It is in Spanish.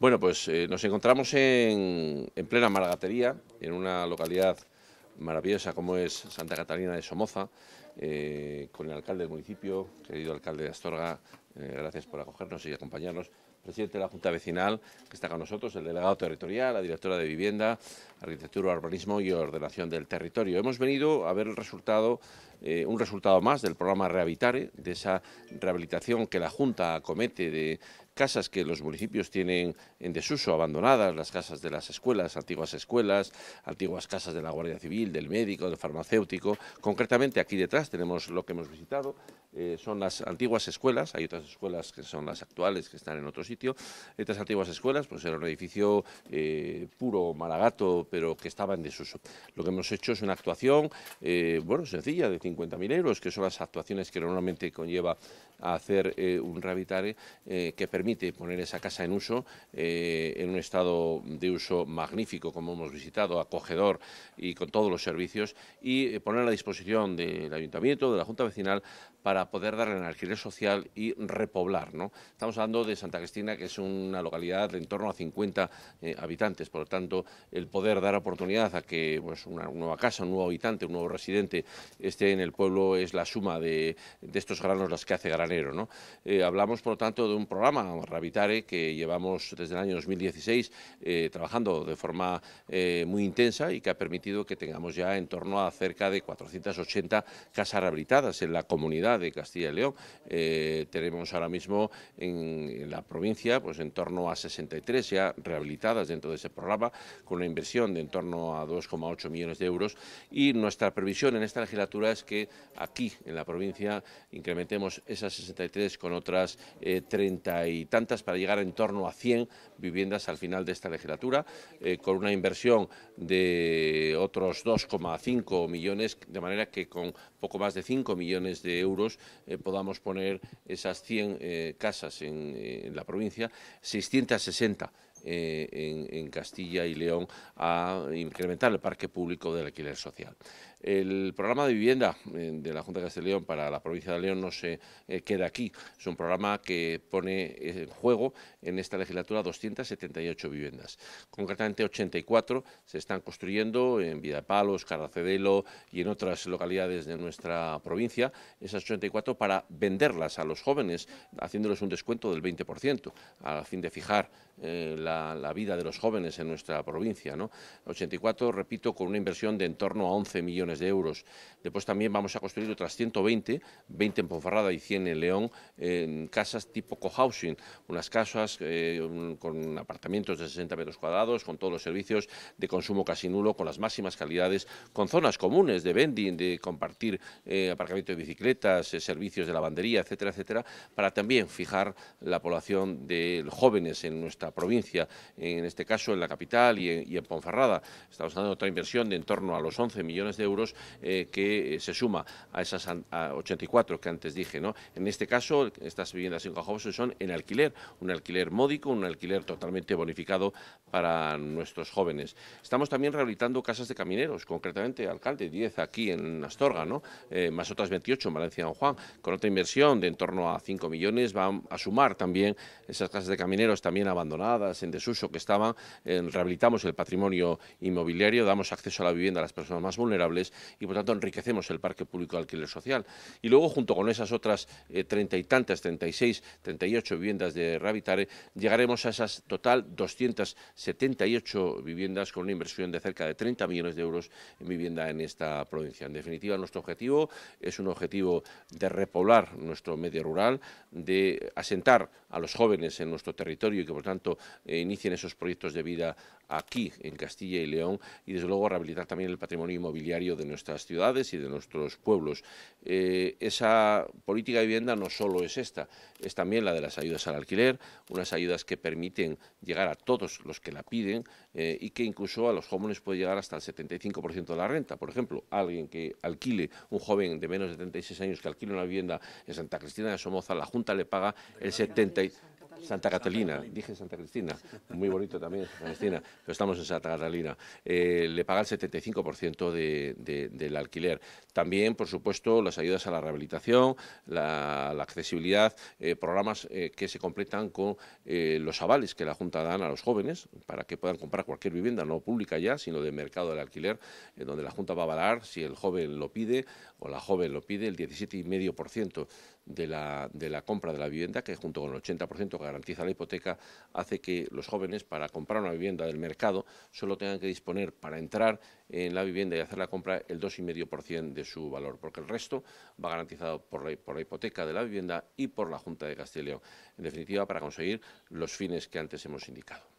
Bueno, pues eh, nos encontramos en, plena margatería, en una localidad maravillosa como es Santa Catalina de Somoza, eh, con el alcalde del municipio, querido alcalde de Astorga, eh, gracias por acogernos y acompañarnos, presidente de la Junta Vecinal, que está con nosotros, el delegado territorial, la directora de Vivienda, Arquitectura, Urbanismo y Ordenación del Territorio. Hemos venido a ver el resultado, un resultado más del programa Rehabitare, de esa rehabilitación que la Junta acomete de casas que los municipios tienen en desuso, abandonadas, las casas de las escuelas, antiguas escuelas, antiguas casas de la Guardia Civil, del médico, del farmacéutico. Concretamente aquí detrás tenemos lo que hemos visitado, eh, son las antiguas escuelas, hay otras escuelas que son las actuales, que están en otro sitio. Estas antiguas escuelas, pues era un edificio eh, puro malagato, pero que estaba en desuso. Lo que hemos hecho es una actuación, eh, bueno, sencilla, de 50.000 euros, que son las actuaciones que normalmente conlleva hacer eh, un rehabilitare eh, que permite poner esa casa en uso, eh, en un estado de uso magnífico, como hemos visitado, acogedor y con todos los servicios, y poner a disposición del Ayuntamiento, de la Junta Vecinal, para poder darle en alquiler social y repoblar. ¿no? Estamos hablando de Santa Cristina, que es una localidad de en torno a 50 habitantes, por lo tanto, el poder dar oportunidad a que pues, una nueva casa, un nuevo habitante, un nuevo residente esté en el pueblo es la suma de, estos granos las que hace gran ¿no? Eh, hablamos, por lo tanto, de un programa, Ravitare, que llevamos desde el año 2016 eh, trabajando de forma eh, muy intensa y que ha permitido que tengamos ya en torno a cerca de 480 casas rehabilitadas en la comunidad de Castilla y León. tenemos ahora mismo en, la provincia pues, en torno a 63 ya rehabilitadas dentro de ese programa, con una inversión de en torno a 2,8 millones de euros y nuestra previsión en esta legislatura es que aquí, en la provincia, incrementemos esas 63 con otras 30 eh, y tantas para llegar en torno a 100 viviendas al final de esta legislatura, eh, con una inversión de otros 2,5 millones, de manera que con poco más de 5 millones de euros eh, podamos poner esas 100 casas en, la provincia, 660 en, en, Castilla y León a incrementar el parque público del alquiler social. El programa de vivienda eh, de la Junta de León para la provincia de León no se eh, queda aquí. Es un programa que pone eh, en juego en esta legislatura 278 viviendas. Concretamente 84 se están construyendo en de Palos, Carracedelo y en otras localidades de nuestra provincia. Esas 84 para venderlas a los jóvenes, haciéndoles un descuento del 20%, a fin de fijar la, vida de los jóvenes en nuestra provincia. ¿no? 84, repito, con una inversión de en torno a 11 millones de euros. Después también vamos a construir otras 120, 20 en Ponferrada y 100 en León, en casas tipo cohousing, unas casas eh, con apartamentos de 60 metros cuadrados, con todos los servicios de consumo casi nulo, con las máximas calidades, con zonas comunes de vending, de compartir eh, aparcamiento de bicicletas, eh, servicios de lavandería, etcétera, etcétera, para también fijar la población de jóvenes en nuestra provincia, en este caso en la capital y en, Ponferrada. Estamos hablando otra inversión de en torno a los 11 millones de euros eh, que eh, se suma a esas 84 que antes dije. ¿no? En este caso, estas viviendas en Cajobos son en alquiler, un alquiler módico, un alquiler totalmente bonificado para nuestros jóvenes. Estamos también rehabilitando casas de camineros, concretamente, alcalde, 10 aquí en Astorga, eh, más otras 28 en Valencia Don Juan, con otra inversión de en torno a 5 millones, van a sumar también esas casas de camineros también abandonadas, en desuso que estaban, rehabilitamos el patrimonio inmobiliario, damos acceso a la vivienda a las personas más vulnerables y por tanto enriquecemos el parque público de alquiler social. Y luego junto con esas otras treinta eh, treinta y tantas, 36, 38 viviendas de Rehabitare, llegaremos a esas total 278 viviendas con una inversión de cerca de 30 millones de euros en vivienda en esta provincia. En definitiva, nuestro objetivo es un objetivo de repoblar nuestro medio rural, de asentar a los jóvenes en nuestro territorio y que por tanto eh, inicien esos proyectos de vida aquí en Castilla y León y desde luego rehabilitar también el patrimonio inmobiliario de nuestras ciudades y de nuestros pueblos. Eh, esa política de vivienda no solo es esta, es también la de las ayudas al alquiler, unas ayudas que permiten llegar a todos los que la piden eh, y que incluso a los jóvenes puede llegar hasta el 75% de la renta. Por ejemplo, alguien que alquile, un joven de menos de 36 años que alquile una vivienda en Santa Cristina de Somoza, la Junta le paga el 70%. Santa Catalina, dije Santa Cristina, muy bonito también Santa Cristina, pero estamos en Santa Catalina. Eh, le paga el 75% de, del alquiler. También, por supuesto, las ayudas a la rehabilitación, la, accesibilidad, eh, programas eh, que se completan con los avales que la Junta da a los jóvenes para que puedan comprar cualquier vivienda, no pública ya, sino de mercado del alquiler, donde la Junta va a avalar si el joven lo pide o la joven lo pide el 17,5% de la, de la compra de la vivienda, que junto con el 80% que garantiza la hipoteca, hace que los jóvenes para comprar una vivienda del mercado solo tengan que disponer para entrar en la vivienda y hacer la compra el 2,5% de su valor, porque el resto va garantizado por la, por la hipoteca de la vivienda y por la Junta de Castilla En definitiva, para conseguir los fines que antes hemos indicado.